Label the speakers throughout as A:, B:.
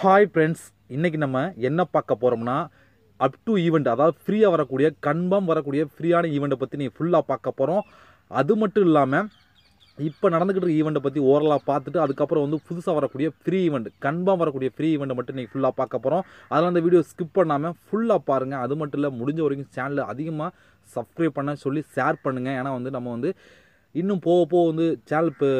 A: hi friends இன்றைக்கி நம்ம என்ன பார்க்க போகிறோம்னா அப் டு ஈவெண்ட் அதாவது ஃப்ரீயாக வரக்கூடிய கன்ஃபார்ம் வரக்கூடிய ஃப்ரீயான ஈவெண்ட்டை பற்றி நீங்கள் ஃபுல்லாக பார்க்க போகிறோம் அது மட்டும் இல்லாமல் இப்போ நடந்துக்கிட்டு இருக்க ஈவெண்ட்டை பற்றி ஓரலாக பார்த்துட்டு அதுக்கப்புறம் வந்து புதுசாக வரக்கூடிய ஃப்ரீ ஈவெண்ட் கன்ஃபார்ம் வரக்கூடிய ஃப்ரீ ஈவெண்ட்டை மட்டும் நீங்கள் ஃபுல்லாக பார்க்க போகிறோம் அதனால் அந்த வீடியோ ஸ்கிப் பண்ணாமல் ஃபுல்லாக பாருங்கள் அது மட்டும் இல்லை முடிஞ்ச வரைக்கும் சேனலில் அதிகமாக சப்ஸ்கிரைப் பண்ண சொல்லி ஷேர் பண்ணுங்கள் ஏன்னா வந்து நம்ம வந்து இன்னும் போக போக வந்து சேனல் இப்போ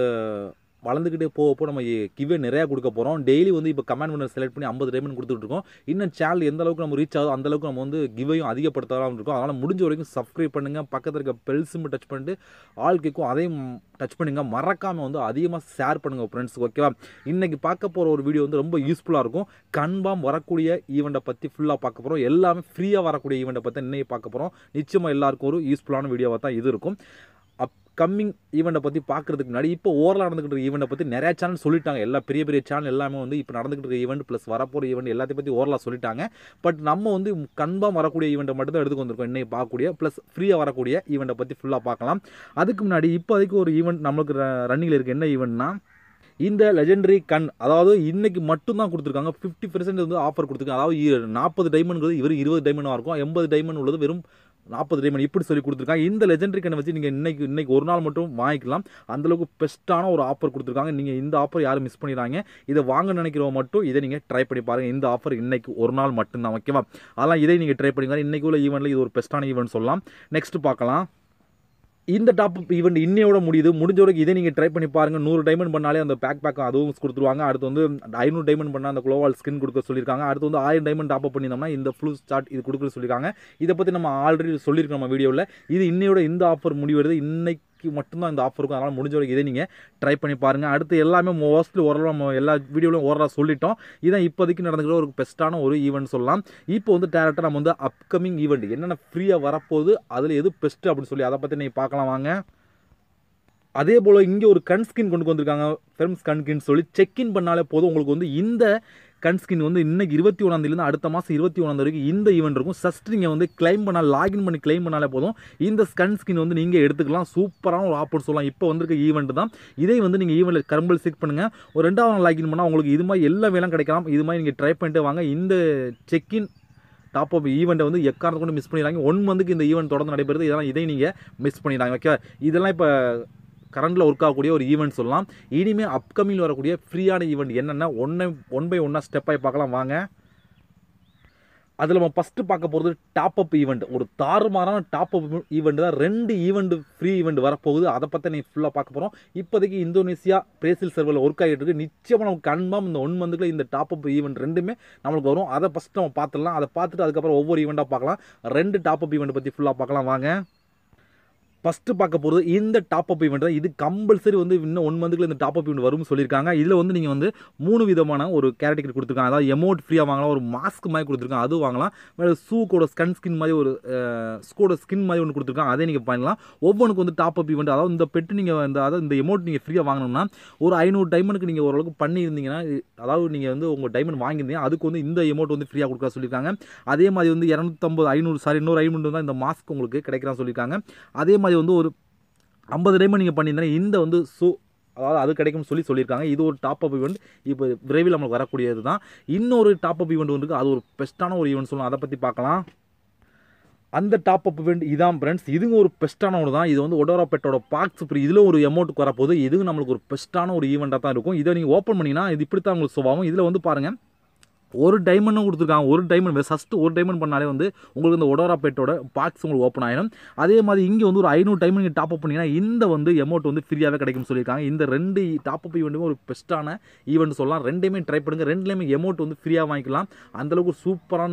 A: வளர்ந்துக்கிட்டே போக போக நம்ம கிவே நிறையா கொடுக்க போகிறோம் டெய்லி வந்து இப்போ கமெண்ட் பண்ண செலக்ட் பண்ணி ஐம்பது டைமண்ட் கொடுத்துட்ருக்கோம் இன்னும் சேனல் எந்த அளவுக்கு நம்ம ரீச் ஆகும் அந்தளவுக்கு நம்ம வந்து கிவையும் அதிகப்படுத்தலாம் இருக்கோம் அதனால் முடிஞ்ச வரைக்கும் சப்ஸ்கிரைப் பண்ணுங்கள் பக்கத்தில் இருக்க பெல்ஸும் டச் பண்ணிட்டு ஆள் கேட்கும் அதையும் டச் பண்ணுங்கள் மறக்காமல் வந்து அதிகமாக ஷேர் பண்ணுங்கள் ஃப்ரெண்ட்ஸுக்கு ஓகேவா இன்றைக்கி பார்க்க போகிற ஒரு வீடியோ வந்து ரொம்ப யூஸ்ஃபுல்லாக இருக்கும் கன்ஃபார்ம் வரக்கூடிய ஈவெண்ட்டை பற்றி ஃபுல்லாக பார்க்க போகிறோம் எல்லாமே ஃப்ரீயாக வரக்கூடிய ஈவெண்ட்டை பற்றி இன்றைக்கி பார்க்க போகிறோம் நிச்சயமாக எல்லாருக்கும் ஒரு யூஸ்ஃபுல்லான வீடியோவாக தான் இது இருக்கும் கம்மிங் ஈவெண்ட்டை பற்றி பார்க்குறதுக்கு முன்னாடி இப்போ ஓரளவு நடந்துக்கிட்டு இருக்க ஈவெண்ட்டை பற்றி நிறையா சேனல் சொல்லிட்டாங்க எல்லா பெரிய பெரிய சேனல் எல்லாமே வந்து இப்போ நடந்துக்கிட்டு இருக்க ஈவெண்ட் ப்ளஸ் வரப்போகிற ஈவெண்ட் எல்லாத்தையும் பற்றி ஓரளவு சொல்லிட்டாங்க பட் நம்ம வந்து கன்ஃபார்ம் வரக்கூடிய ஈவெண்ட்டை மட்டும் தான் எடுத்து வந்திருக்கோம் இன்றைக்கி பார்க்கக்கூடிய ப்ளஸ் ஃப்ரீயாக வரக்கூடிய ஈவெண்ட்டை பற்றி ஃபுல்லாக பார்க்கலாம் அதுக்கு முன்னாடி இப்போதைக்கு ஒரு ஈவெண்ட் நம்மளுக்கு ரன்னிங்கில் இருக்குது என்ன ஈவெண்ட்னா இந்த லெஜெண்டரி கண் அதாவது இன்னைக்கு மட்டும் தான் கொடுத்துருக்காங்க ஃபிஃப்டி பெர்சென்ட் வந்து ஆஃபர் கொடுத்துருக்காங்க அதாவது நாற்பது டைமண்ட்ங்கிறது இவர் இருபது டைமண்டாக இருக்கும் எண்பது டைமண்ட் உள்ளது வெறும் நாற்பது டைமண்ட் இப்படி சொல்லி கொடுத்துருக்காங்க இந்த லெஜெண்டரி கண்ணை வச்சு நீங்கள் இன்றைக்கி இன்றைக்கி ஒரு நாள் மட்டும் வாங்கிக்கலாம் அந்தளவுக்கு பெஸ்ட்டான ஒரு ஆஃபர் கொடுத்துருக்காங்க நீங்கள் இந்த ஆஃபர் யாரும் மிஸ் பண்ணிடுறாங்க இதை வாங்க நினைக்கிறவங்க மட்டும் இதை நீங்கள் ட்ரை பண்ணி பாருங்கள் இந்த ஆஃபர் இன்றைக்கி ஒரு நாள் மட்டும்தான் ஓகேவா அதெல்லாம் இதை நீங்கள் ட்ரை பண்ணி பாருங்கள் இன்றைக்கு உள்ள ஈவெண்ட்டில் இது ஒரு பெஸ்ட்டான ஈவெண்ட் சொல்லலாம் நெக்ஸ்ட் பார்க்கலாம் இந்த டாப் ஈவெண்ட் இன்னையோட முடியுது முடிஞ்ச வரைக்கும் இதை நீங்கள் ட்ரை பண்ணி பாருங்கள் நூறு டைமண்ட் பண்ணாலே அந்த பேக் பேக் அதுவும் கொடுத்துருவாங்க அடுத்து வந்து ஐநூறு டைமண்ட் பண்ணால் அந்த குளோவால் ஸ்கின் கொடுக்க சொல்லியிருக்காங்க அடுத்து வந்து ஆயிரம் டைமண்ட் டாப் அப் பண்ணியிருந்தோம்னா இந்த ஃபுல் ஸ்டார்ட் இது கொடுக்குறது சொல்லியிருக்காங்க இதை பற்றி நம்ம ஆல்ரெடி சொல்லியிருக்கோம் நம்ம வீடியோவில் இது இன்னையோட இந்த ஆஃபர் வருது இன்னைக்கு மட்டும்தான் இந்த ஆஃபர் இருக்கும் அதனால் முடிஞ்ச வரைக்கும் இதை நீங்கள் ட்ரை பண்ணி பாருங்கள் அடுத்து எல்லாமே மோஸ்ட்லி ஓரளவு நம்ம எல்லா வீடியோவிலும் ஓரளவு சொல்லிட்டோம் இதான் இப்போதைக்கு நடந்துக்கிற ஒரு பெஸ்ட்டான ஒரு ஈவெண்ட் சொல்லலாம் இப்போ வந்து டேரக்டாக நம்ம வந்து அப்கமிங் ஈவெண்ட் என்னென்ன ஃப்ரீயாக வரப்போகுது அதில் எது பெஸ்ட்டு அப்படின்னு சொல்லி அதை பற்றி நீங்கள் பார்க்கலாம் வாங்க அதே போல் இங்கே ஒரு கண் ஸ்கின் கொண்டு வந்திருக்காங்க ஃபெர்ம் ஸ்கின் சொல்லி செக்இன் பண்ணாலே போதும் உங்களுக்கு வந்து இந்த கன்ஸ்கின் வந்து இன்னைக்கு இருபத்தி ஒன்றாந்தேதி அடுத்த மாதம் இருபத்தி ஒன்றாந்தே வரைக்கும் இந்த ஈவெண்ட் இருக்கும் ஃபஸ்ட் நீங்கள் வந்து கிளைம் பண்ணால் லாகின் பண்ணி கிளைம் பண்ணாலே போதும் இந்த கன்ஸ்கின் ஸ்கின் வந்து நீங்கள் எடுத்துக்கலாம் சூப்பரான ஒரு ஆஃபர் சொல்லலாம் இப்போ வந்திருக்க ஈவெண்ட் தான் இதை வந்து நீங்கள் ஈவெண்ட்டில் கரும்பல் செக் பண்ணுங்கள் ஒரு ரெண்டாவது நாள் லாகின் பண்ணால் உங்களுக்கு இது மாதிரி எல்லா வேலையும் கிடைக்கலாம் இது மாதிரி நீங்கள் ட்ரை பண்ணிட்டு வாங்க இந்த செக்கின் டாப் ஆஃப் ஈவெண்ட்டை வந்து எக்காரத்தை கொண்டு மிஸ் பண்ணிடுறாங்க ஒன் மந்த்துக்கு இந்த ஈவெண்ட் தொடர்ந்து நடைபெறுது இதெல்லாம் இதை நீங்கள் மிஸ் பண்ணிடுறாங்க ஓகே இதெல்லாம் இப்போ கரண்டில் ஒர்க் ஆகக்கூடிய ஒரு ஈவெண்ட் சொல்லலாம் இனிமேல் அப்கமிங் வரக்கூடிய ஃப்ரீயான ஈவெண்ட் என்னென்ன ஒன்று ஒன் பை ஒன்னாக ஸ்டெப்பாக பார்க்கலாம் வாங்க அதில் நம்ம ஃபஸ்ட்டு பார்க்க போகிறது டாப் அப் ஈவெண்ட் ஒரு தாறுமாறான டாப் அப் ஈவெண்ட் தான் ரெண்டு ஈவெண்ட்டு ஃப்ரீ ஈவெண்ட் வரப்போகுது அதை பற்றி நீ ஃபுல்லாக பார்க்க போகிறோம் இப்போதைக்கு இந்தோனேஷியா பிரேசில் சர்வரில் ஒர்க் ஆகிட்டு இருக்கு நிச்சயமாக நம்ம கன்ஃபார்ம் இந்த ஒன் மந்த்துக்குள்ள இந்த டாப் அப் ஈவெண்ட் ரெண்டுமே நம்மளுக்கு வரும் அதை ஃபஸ்ட்டு நம்ம பார்த்துடலாம் அதை பார்த்துட்டு அதுக்கப்புறம் ஒவ்வொரு ஈவெண்ட்டாக பார்க்கலாம் ரெண்டு டாப் அப் ஈவெண்ட் பற்றி ஃபுல்லாக பார்க்கலாம் வாங்க ஃபஸ்ட்டு பார்க்க போகிறது இந்த டாப் அப் ஈவெண்ட் தான் இது கம்பல்சரி வந்து இன்னும் ஒன் மந்த்துக்குள்ள இந்த டாப் அப் ஈவெண்ட் வரும்னு சொல்லியிருக்காங்க இதில் வந்து நீங்கள் வந்து மூணு விதமான ஒரு கேரக்டர் கொடுத்துருக்காங்க அதாவது எமௌண்ட் ஃப்ரீயாக வாங்கலாம் ஒரு மாஸ்க் மாதிரி கொடுத்துருக்காங்க அதுவும் வாங்கலாம் மேலே கூட ஸ்கன் ஸ்கின் மாதிரி ஒரு ஸ்கோட ஸ்கின் மாதிரி ஒன்று கொடுத்துருக்காங்க அதே நீங்கள் பண்ணலாம் ஒவ்வொன்றுக்கு வந்து டாப் அப் ஈவெண்ட் அதாவது இந்த பெட்டு நீங்கள் இந்த அதாவது இந்த எமௌண்ட் நீங்கள் ஃப்ரீயாக வாங்கணும்னா ஒரு ஐநூறு டைமண்டுக்கு நீங்கள் ஓரளவுக்கு பண்ணியிருந்தீங்கன்னா அதாவது நீங்கள் வந்து உங்கள் டைமண்ட் வாங்கியிருந்தீங்க அதுக்கு வந்து இந்த எமௌண்ட் வந்து ஃப்ரீயாக கொடுக்க சொல்லியிருக்காங்க அதே மாதிரி வந்து இரநூத்தம்பது ஐநூறு சாரி இன்னொரு ஐநூறு தான் இந்த மாஸ்க் உங்களுக்கு கிடைக்கிறான்னு சொல்லியிருக்காங்க அதே மாதிரி இது வந்து ஒரு ஐம்பது டைமண்ட் நீங்கள் பண்ணியிருந்தீங்கன்னா இந்த வந்து சூ அதாவது அது கிடைக்கும்னு சொல்லி சொல்லியிருக்காங்க இது ஒரு டாப் அப் ஈவெண்ட் இப்போ விரைவில் நம்மளுக்கு வரக்கூடியது தான் இன்னொரு டாப் அப் ஈவெண்ட் வந்துருக்கு அது ஒரு பெஸ்ட்டான ஒரு ஈவெண்ட் சொல்லலாம் அதை பற்றி பார்க்கலாம் அந்த டாப் அப் இவெண்ட் இதான் ஃப்ரெண்ட்ஸ் இதுவும் ஒரு பெஸ்ட்டான ஒன்று தான் இது வந்து ஒடோரா பெட்டோட பாக்ஸ் ஃப்ரீ இதில் ஒரு அமௌண்ட்டுக்கு வரப்போகுது இதுவும் நம்மளுக்கு ஒரு பெஸ்ட்டான ஒரு ஈவெண்ட்டாக தான் இருக்கும் இதை நீங்கள் ஓப்பன் பண்ணிங்கன்னா இது இப்படி தான் உங்களுக்கு சுபாவும் இதில் வந்து பாருங்கள் ஒரு டைமண்டும் கொடுத்துருக்காங்க ஒரு டைமண்ட் ஃபஸ்ட்டு ஒரு டைமண்ட் பண்ணாலே வந்து உங்களுக்கு இந்த ஒடோரா பெட்டோட பாக்ஸ் உங்களுக்கு ஓப்பன் ஆயிடும் அதே மாதிரி இங்கே வந்து ஒரு ஐநூறு டைம் நீங்கள் டாப் அப் பண்ணிங்கன்னா இந்த வந்து எமௌண்ட் வந்து ஃப்ரீயாகவே கிடைக்கும்னு சொல்லியிருக்காங்க இந்த ரெண்டு டாப் அப் ஈவெண்ட்டுமே ஒரு பெஸ்ட்டான ஈவெண்ட் சொல்லலாம் ரெண்டுமே ட்ரை பண்ணுங்கள் ரெண்டுலேயுமே எமௌண்ட் வந்து ஃப்ரீயாக வாங்கிக்கலாம் அந்தளவுக்கு சூப்பரான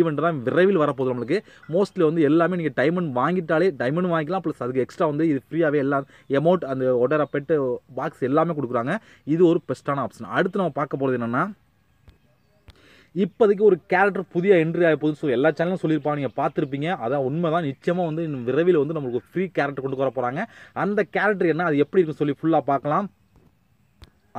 A: ஈவெண்ட் தான் விரைவில் வரப்போகுது நம்மளுக்கு மோஸ்ட்லி வந்து எல்லாமே நீங்கள் டைமண்ட் வாங்கிட்டாலே டைமண்ட் வாங்கிக்கலாம் ப்ளஸ் அதுக்கு எக்ஸ்ட்ரா வந்து இது ஃப்ரீயாகவே எல்லா எமௌண்ட் அந்த ஒடரா பெட்டு பாக்ஸ் எல்லாமே கொடுக்குறாங்க இது ஒரு பெஸ்ட்டான ஆப்ஷன் அடுத்து நம்ம பார்க்க போகிறது என்னென்னா இப்போதைக்கு ஒரு கேரக்டர் புதிய என்ட்ரி ஆகி போகுதுன்னு சொல்லி எல்லா சேனலும் சொல்லியிருப்பாங்க நீங்கள் பார்த்துருப்பீங்க அதான் உண்மை தான் நிச்சயமாக வந்து விரைவில் வந்து நம்மளுக்கு ஃப்ரீ கேரக்டர் கொண்டு வர போகிறாங்க அந்த கேரக்டர் என்ன அது எப்படி இருக்குன்னு சொல்லி ஃபுல்லாக பார்க்கலாம்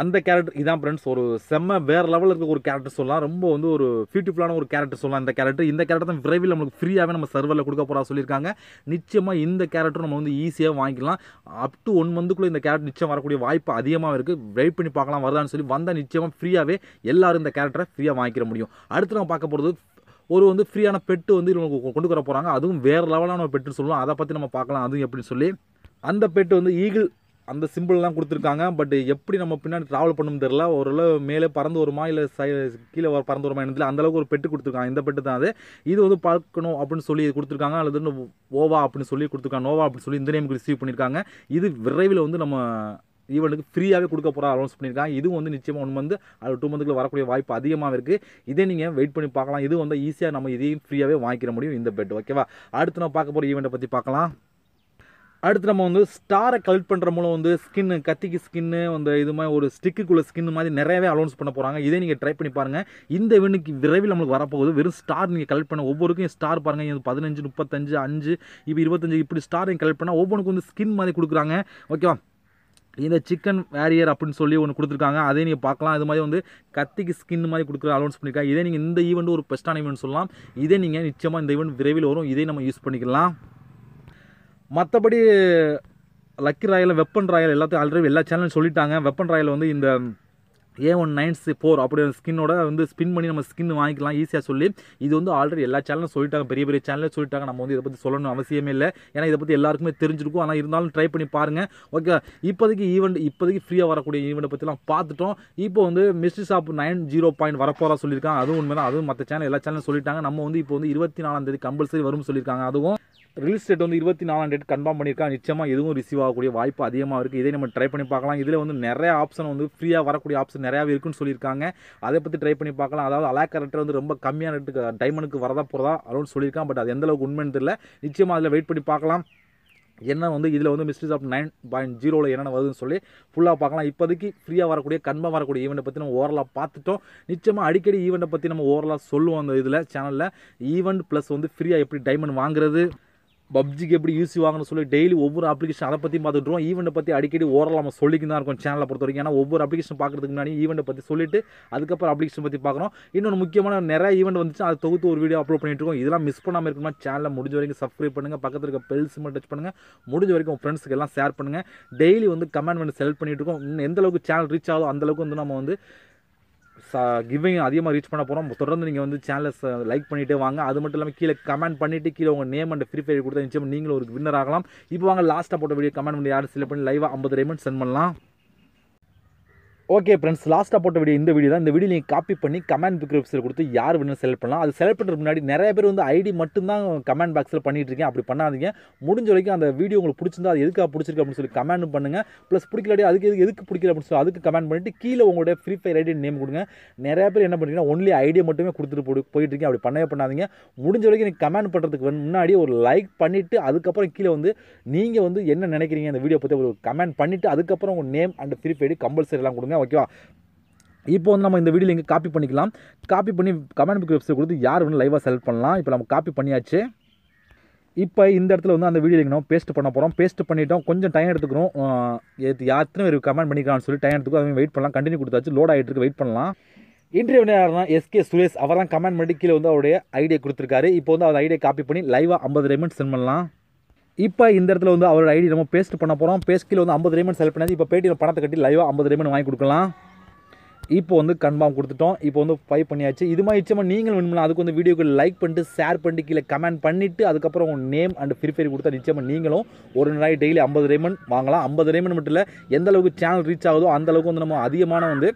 A: அந்த கேரக்டர் இதான் ஃப்ரெண்ட்ஸ் ஒரு செம்ம வேறு லெவலில் இருக்க ஒரு கேரக்டர் சொல்லலாம் ரொம்ப வந்து ஒரு பியூட்டிஃபுல்லான ஒரு கேரக்டர் சொல்லலாம் இந்த கேரக்டர் இந்த கேரக்டர் தான் விரைவில் நம்மளுக்கு ஃப்ரீயாகவே நம்ம சர்வரில் கொடுக்க போகிறா சொல்லியிருக்காங்க நிச்சயமாக இந்த கேரக்டர் நம்ம வந்து ஈஸியாக வாங்கிக்கலாம் அப் டு ஒன் மந்த்துக்குள்ளே இந்த கேரக்டர் நிச்சயம் வரக்கூடிய வாய்ப்பு அதிகமாக இருக்குது வெயிட் பண்ணி பார்க்கலாம் வருதான்னு சொல்லி வந்தால் நிச்சயமாக ஃப்ரீயாகவே எல்லோரும் இந்த கேரக்டரை ஃப்ரீயாக வாங்கிக்கிற முடியும் அடுத்து நம்ம பார்க்க போகிறது ஒரு வந்து ஃப்ரீயான பெட்டு வந்து இவங்க கொண்டு வர போகிறாங்க அதுவும் வேறு லெவலான பெட்டுன்னு சொல்லலாம் அதை பற்றி நம்ம பார்க்கலாம் அதுவும் எப்படின்னு சொல்லி அந்த பெட்டு வந்து ஈகிள் அந்த சிம்பிள்லாம் கொடுத்துருக்காங்க பட் எப்படி நம்ம பின்னாடி ட்ராவல் பண்ணணும் தெரில ஓரளவு மேலே பறந்து வருமா இல்லை சை கீழே வர பறந்து வருமா அந்த அந்தளவுக்கு ஒரு பெட்டு கொடுத்துருக்காங்க இந்த பெட்டு தான் அது இது வந்து பார்க்கணும் அப்படின்னு சொல்லி கொடுத்துருக்காங்க அல்லது ஓவா அப்படின்னு சொல்லி கொடுத்துருக்காங்க நோவா அப்படின்னு சொல்லி இந்த நேமுக்கு ரிசீவ் பண்ணியிருக்காங்க இது விரைவில் வந்து நம்ம ஈவெண்ட்டுக்கு ஃப்ரீயாகவே கொடுக்க போகிற அனௌன்ஸ் பண்ணியிருக்காங்க இதுவும் வந்து நிச்சயமாக ஒன் மந்த் அது டூ மந்த்துக்குள்ள வரக்கூடிய வாய்ப்பு அதிகமாக இருக்குது இதே நீங்கள் வெயிட் பண்ணி பார்க்கலாம் இது வந்து ஈஸியாக நம்ம இதையும் ஃப்ரீயாகவே வாங்கிக்கிற முடியும் இந்த பெட் ஓகேவா அடுத்து நான் பார்க்க போகிற ஈவெண்ட்டை பற்றி பார்க்கலாம் அடுத்து நம்ம வந்து ஸ்டாரை கலெக்ட் பண்ணுற மூலம் வந்து ஸ்கின்னு கத்திக்கு ஸ்கின்னு அந்த இது மாதிரி ஒரு ஸ்டிக்குக்குள்ள ஸ்கின் மாதிரி நிறையவே அலௌன்ஸ் பண்ண போகிறாங்க இதே நீங்கள் ட்ரை பண்ணி பாருங்கள் இந்த விண்ணுக்கு விரைவில் நம்மளுக்கு வரப்போகுது வெறும் ஸ்டார் நீங்கள் கலெக்ட் பண்ண ஒவ்வொருக்கும் ஸ்டார் பாருங்கள் இது பதினஞ்சு முப்பத்தஞ்சு அஞ்சு இப்போ இருபத்தஞ்சு இப்படி ஸ்டார் நீங்கள் கலெக்ட் பண்ணால் ஒவ்வொன்றுக்கு வந்து ஸ்கின் மாதிரி கொடுக்குறாங்க ஓகேவா இந்த சிக்கன் வேரியர் அப்படின்னு சொல்லி ஒன்று கொடுத்துருக்காங்க அதே நீங்கள் பார்க்கலாம் இது மாதிரி வந்து கத்திக்கு ஸ்கின் மாதிரி கொடுக்குற அலௌன்ஸ் பண்ணியிருக்காங்க இதே நீங்கள் இந்த ஈவெண்ட்டு ஒரு பெஸ்ட்டான ஈவெண்ட் சொல்லலாம் இதே நீங்கள் நிச்சயமாக இந்த ஈவெண்ட் விரைவில் வரும் இதே நம்ம யூஸ் பண்ணிக்கலாம் மற்றபடி லக்கி ராயல் வெப்பன் ராயல் எல்லாத்தையும் ஆல்ரெடி எல்லா சேனலும் சொல்லிட்டாங்க வெப்பன் ராயல் வந்து இந்த ஏ ஒன் நைன் ஃபோர் அப்படி ஸ்கின்னோட வந்து ஸ்பின் பண்ணி நம்ம ஸ்கின் வாங்கிக்கலாம் ஈஸியாக சொல்லி இது வந்து ஆல்ரெடி எல்லா சேனலும் சொல்லிட்டாங்க பெரிய பெரிய சேனலே சொல்லிட்டாங்க நம்ம வந்து இதை பற்றி சொல்லணும் அவசியமே இல்லை ஏன்னா இதை பற்றி எல்லாருக்குமே தெரிஞ்சிருக்கும் ஆனால் இருந்தாலும் ட்ரை பண்ணி பாருங்கள் ஓகே இப்போதைக்கு ஈவெண்ட் இப்போதைக்கு ஃப்ரீயாக வரக்கூடிய ஈவெண்ட்டை பற்றிலாம் பார்த்துட்டோம் இப்போ வந்து mystery shop nine zero point வரப்போகிறா சொல்லியிருக்காங்க அதுவும் தான் அதுவும் மற்ற சேனல் எல்லா சேனலும் சொல்லிட்டாங்க நம்ம வந்து இப்போ வந்து இருபத்தி நாலாம் தேதி கம்பல்சரி வரும்னு சொல்லியிருக்காங்க அதுவும் ரியல் எஸ்டேட் வந்து இருபத்தி நாலாம் டேட் கன்ஃபார்ம் பண்ணியிருக்கா நிச்சயமாக எதுவும் ரிசீவ் ஆகக்கூடிய வாய்ப்பு அதிகமாக இருக்குது இதே நம்ம ட்ரை பண்ணி பார்க்கலாம் இதில் வந்து நிறைய ஆப்ஷன் வந்து ஃப்ரீயாக வரக்கூடிய ஆப்ஷன் நிறையாவே இருக்குன்னு சொல்லியிருக்காங்க அதை பற்றி ட்ரை பண்ணி பார்க்கலாம் அதாவது அலா கரெக்டர் வந்து ரொம்ப கம்மியான ரேட்டுக்கு டைமனுக்கு வரதா போகிறதா அலோன் சொல்லியிருக்கான் பட் அது எந்தளவுக்கு உண்மைன்னு தெரியல நிச்சயமாக அதில் வெயிட் பண்ணி பார்க்கலாம் என்ன வந்து இதில் வந்து மிஸ்ட்ரிஸ் ஆஃப் நைன் பாயிண்ட் ஜீரோவில் என்னென்ன வருதுன்னு சொல்லி ஃபுல்லாக பார்க்கலாம் இப்போதைக்கு ஃப்ரீயாக வரக்கூடிய கன்ஃபார்ம் வரக்கூடிய ஈவெண்ட்டை பற்றி நம்ம ஓவராக பார்த்துட்டோம் நிச்சயமாக அடிக்கடி ஈவெண்ட்டை பற்றி நம்ம ஓவராக சொல்லுவோம் அந்த இதில் சேனலில் ஈவெண்ட் ப்ளஸ் வந்து ஃப்ரீயாக எப்படி டைமண்ட் வாங்குறது பப்ஜிக்கு எப்படி யூஸ் வாங்கணும்னு சொல்லி டெய்லி ஒவ்வொரு அப்ளிகேஷன் அதை பற்றி பார்த்துட்டுருவோம் ஈவெண்ட்டை பற்றி அடிக்கடி ஓரளவு நம்ம சொல்லிக்கு தான் இருக்கும் சேனலை பொறுத்த வரைக்கும் ஏன்னா ஒவ்வொரு அப்ளிகேஷன் பார்க்குறதுக்கு முன்னாடி ஈவெண்ட்டை பற்றி சொல்லிட்டு அதுக்கப்புறம் அப்ளிகேஷன் பற்றி பார்க்குறோம் இன்னொன்று முக்கியமான நிறைய ஈவெண்ட் வந்துச்சு அதை தொகுத்து ஒரு வீடியோ அப்லோட் பண்ணிட்டு இருக்கோம் இதெல்லாம் மிஸ் பண்ணாமல் இருக்கணும் சேனலை முடிஞ்ச வரைக்கும் சப்ஸ்கிரைப் பண்ணுங்கள் பக்கத்தில் இருக்க பெல் சிம்மர் டச் பண்ணுங்கள் முடிஞ்ச வரைக்கும் ஃப்ரெண்ட்ஸுக்கு எல்லாம் ஷேர் பண்ணுங்கள் டெய்லி வந்து கமெண்ட் பண்ணி செலக்ட் பண்ணிட்டு இருக்கோம் எந்த அளவுக்கு சேனல் ரீச் ஆகும் அந்தளவுக்கு வந்து நம்ம வந்து சா கிவிங் அதிகமாக ரீச் பண்ண போகிறோம் தொடர்ந்து நீங்கள் வந்து சேனலை லைக் பண்ணிவிட்டு வாங்க அது மட்டும் இல்லாமல் கீழே கமெண்ட் பண்ணிவிட்டு கீழே உங்கள் நேம் அண்ட் ஃப்ரீ ஃபயர் கொடுத்தா நிச்சயம் நீங்களும் ஒரு வின்னர் ஆகலாம் இப்போ வாங்க லாஸ்ட்டாக போட்ட வீடியோ கமெண்ட் பண்ணி யாரும் சில பண்ணி லைவாக ஐம்பது ரேமெண்ட் சென்ட் பண்ணலாம் ஓகே ஃப்ரெண்ட்ஸ் லாஸ்ட்டாக போட்ட வீடியோ இந்த வீடியோ தான் இந்த வீடியோ நீங்கள் காப்பி பண்ணி கமெண்ட் பாக்ஸில் கொடுத்து யார் வேணும் செலக்ட் பண்ணலாம் அது செலக்ட் பண்ணுற முன்னாடி நிறைய பேர் வந்து ஐடி மட்டும்தான் கமெண்ட் பாக்ஸில் பண்ணிகிட்டு இருக்கேன் அப்படி பண்ணாதீங்க முடிஞ்ச வரைக்கும் அந்த வீடியோ உங்களுக்கு பிடிச்சிருந்தா அது எதுக்காக பிடிச்சிருக்கு அப்படின்னு சொல்லி கமெண்ட் பண்ணுங்கள் ப்ளஸ் பிடிக்கலாடி அதுக்கு எதுக்கு எதுக்கு பிடிக்கல அப்படின்னு சொல்லி அதுக்கு கமெண்ட் பண்ணிவிட்டு கீழே உங்களுடைய ஃப்ரீ ஃபயர் ஐடி நேம் கொடுங்க நிறைய பேர் என்ன பண்ணுறீங்கன்னா ஒன்லி ஐடியை மட்டுமே கொடுத்துட்டு போய் போயிட்டு அப்படி பண்ணவே பண்ணாதீங்க முடிஞ்ச வரைக்கும் நீங்கள் கமெண்ட் பண்ணுறதுக்கு முன்னாடி ஒரு லைக் பண்ணிவிட்டு அதுக்கப்புறம் கீழே வந்து நீங்கள் வந்து என்ன நினைக்கிறீங்க அந்த வீடியோ பற்றி ஒரு கமெண்ட் பண்ணிவிட்டு அதுக்கப்புறம் உங்கள் name and free fire compulsory எல்லாம் கொடுங்க ஓகேவா இப்போ வந்து நம்ம இந்த வீடியோ இங்கே காப்பி பண்ணிக்கலாம் காப்பி பண்ணி கமெண்ட் புக் வெப்சைட் கொடுத்து யார் வேணும் லைவாக செலக்ட் பண்ணலாம் இப்போ நம்ம காப்பி பண்ணியாச்சு இப்போ இந்த இடத்துல வந்து அந்த வீடியோ நம்ம பேஸ்ட் பண்ண போகிறோம் பேஸ்ட் பண்ணிவிட்டோம் கொஞ்சம் டைம் எடுத்துக்கிறோம் யாத்திரம் பேர் கமெண்ட் பண்ணிக்கலாம்னு சொல்லி டைம் எடுத்துக்கோ அதுவும் வெயிட் பண்ணலாம் கண்டினியூ கொடுத்தாச்சு லோட் ஆகிட்டு இருக்கு வெயிட் பண்ணலாம் இன்டர்வியூ எஸ் எஸ்கே சுரேஷ் அவர் தான் கமெண்ட் பண்ணி கீழே வந்து அவருடைய ஐடியா கொடுத்துருக்காரு இப்போ வந்து அவர் ஐடியா காப்பி பண்ணி லைவாக ஐம்பது ரெமெண்ட் சென்ட் பண்ணலாம் இப்போ இந்த இடத்துல வந்து அவரோட ஐடி நம்ம பேஸ்ட் பண்ண போகிறோம் பேஸ்கில் வந்து ஐம்பது ரேமெண்ட் செலக்ட் பண்ணாது இப்போ பேட்டியில் பணத்தை கட்டி லைவாக ஐம்பது ரேமெண்ட் வாங்கி கொடுக்கலாம் இப்போ வந்து கன்ஃபார்ம் கொடுத்துட்டோம் இப்போ வந்து ஃபை பண்ணியாச்சு இது மாதிரி இச்சமாக நீங்கள் வின் பண்ணலாம் அதுக்கு வந்து வீடியோக்கு லைக் பண்ணிட்டு ஷேர் பண்ணிட்டு கீழே கமெண்ட் பண்ணிவிட்டு அதுக்கப்புறம் உங்கள் நேம் அண்ட் ஃப்ரீ ஃபயர் கொடுத்தா நிச்சயமாக நீங்களும் ஒரு நாளைக்கு டெய்லி ஐம்பது ரேமெண்ட் வாங்கலாம் ஐம்பது ரேமெண்ட் மட்டும் இல்லை எந்த அளவுக்கு சேனல் ரீச் ஆகுதோ அந்தளவுக்கு வந்து நம்ம அதிகமான வந்து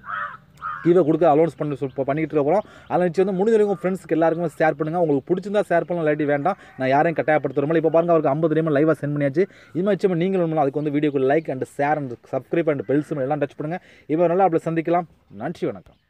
A: கீழே கொடுக்க அலோன்ஸ் பண்ணி பண்ணிக்கிட்டு இருக்க போகிறோம் அதில் நிச்சயம் வந்து முடிஞ்ச வரைக்கும் ஃப்ரெண்ட்ஸ்க்கு எல்லாருக்குமே ஷேர் பண்ணுங்கள் உங்களுக்கு பிடிச்சிருந்தா ஷேர் பண்ணலாம் லைட்டி வேண்டாம் நான் யாரையும் மாதிரி இப்போ பாருங்கள் அவருக்கு ஐம்பது நிமிடம் லைவாக சென்ட் பண்ணியாச்சு இது மாதிரி நீங்களும் அதுக்கு வந்து வீடியோக்கு like and share and subscribe and bells எல்லாம் டச் பண்ணுங்கள் இவன் நல்லா அப்படி சந்திக்கலாம் நன்றி வணக்கம்